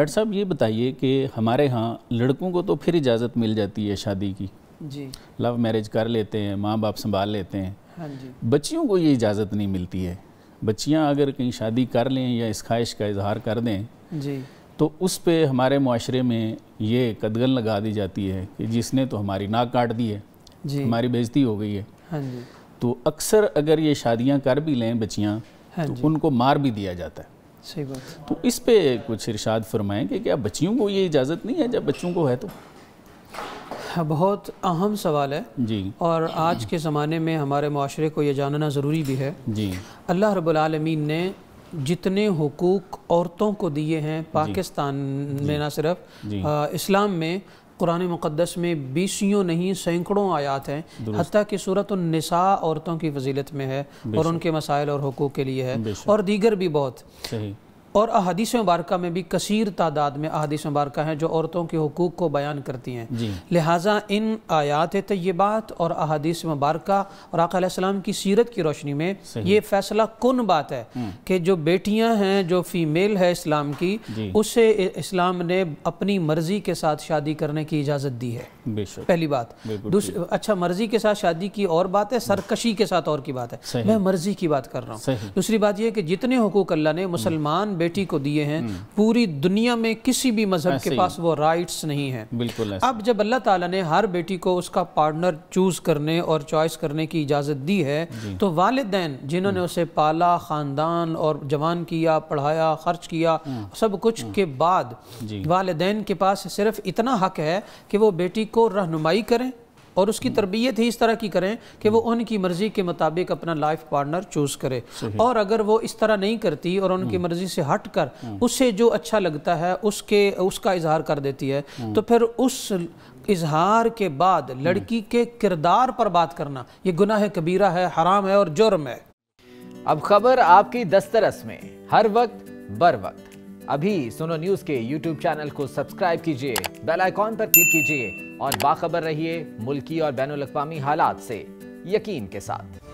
Doctor साहब ये बताइए कि हमारे यहाँ लड़कों को तो फिर इजाज़त मिल जाती है शादी की जी लव मैरिज कर लेते हैं माँ बाप संभाल लेते हैं हाँ जी बच्चियों को ये इजाज़त नहीं मिलती है बच्चियाँ अगर कहीं शादी कर लें या इस ख्वाहिश का इजहार कर दें जी तो उस पर हमारे माशरे में ये कदगन लगा दी जाती है कि जिसने तो हमारी नाक काट दी है जी हमारी बेजती हो गई है हाँ जी तो अक्सर अगर ये शादियाँ कर भी लें बच्चियाँ हाँ तो उनको मार भी दिया जाता है सही बात तो इस पे कुछ इरशाद फरमाएं कि क्या बच्चियों को ये इजाज़त नहीं है जब बच्चों को है तो हाँ, बहुत अहम सवाल है जी और आज के ज़माने में हमारे माशरे को ये जानना ज़रूरी भी है जी अल्लाह रबालमीन ने जितने हकूक़ औरतों को दिए हैं पाकिस्तान में ना सिर्फ आ, इस्लाम में कुरान मुक़दस में बीसियों नहीं सैकड़ों आयात हैं हती कि सूरत नसा औरतों की फजीलत में है और उनके मसाइल और हकूक़ के लिए है और दीगर भी बहुत और अहादीस मुबारक में भी कसर तादाद में अहादीस मुबारक हैं जो औरतों के हकूक़ को बयान करती हैं लिहाजा इन आयात तयबात और अहादीस मुबारक और आकाम की सीरत की रोशनी में ये फ़ैसला कन बात है हम्म। कि जो बेटियाँ हैं जो फ़ीमेल है इस्लाम की उसे इस्लाम ने अपनी मर्ज़ी के साथ शादी करने की इजाज़त दी है पहली बात अच्छा मर्ज़ी के साथ शादी की और बात है सरकशी के साथ और की बात है मैं मर्ज़ी की बात कर रहा हूँ दूसरी बात यह कि जितने हकूक़ अल्लाह ने मुसलमान बेटी को दिए हैं पूरी दुनिया में किसी भी मजहब के पास वो राइट्स नहीं है बिल्कुल अब जब अल्लाह ताला ने हर बेटी को उसका पार्टनर चूज करने और चॉइस करने की इजाज़त दी है तो वालदेन जिन्होंने उसे पाला ख़ानदान और जवान किया पढ़ाया खर्च किया हम्म। सब कुछ हम्म। के बाद वालदेन के पास सिर्फ इतना हक है कि वो बेटी को रहनुमाई करें और उसकी तरबियत ही इस तरह की करें कि वो उनकी मर्ज़ी के मुताबिक अपना लाइफ पार्टनर चूज़ करे और अगर वो इस तरह नहीं करती और उनकी हम्म। मर्ज़ी से हट कर हम्म। उसे जो अच्छा लगता है उसके उसका इजहार कर देती है हम्म। तो फिर उस इजहार के बाद लड़की के किरदार पर बात करना ये गुनाह कबीरा है हराम है और जुर्म है अब खबर आपकी दस्तरस में हर वक्त बर वक्त अभी सुनो न्यूज के यूट्यूब चैनल को सब्सक्राइब कीजिए बेल आइकॉन पर क्लिक कीजिए और बाखबर रहिए मुल्की और बैन अवी हालात से यकीन के साथ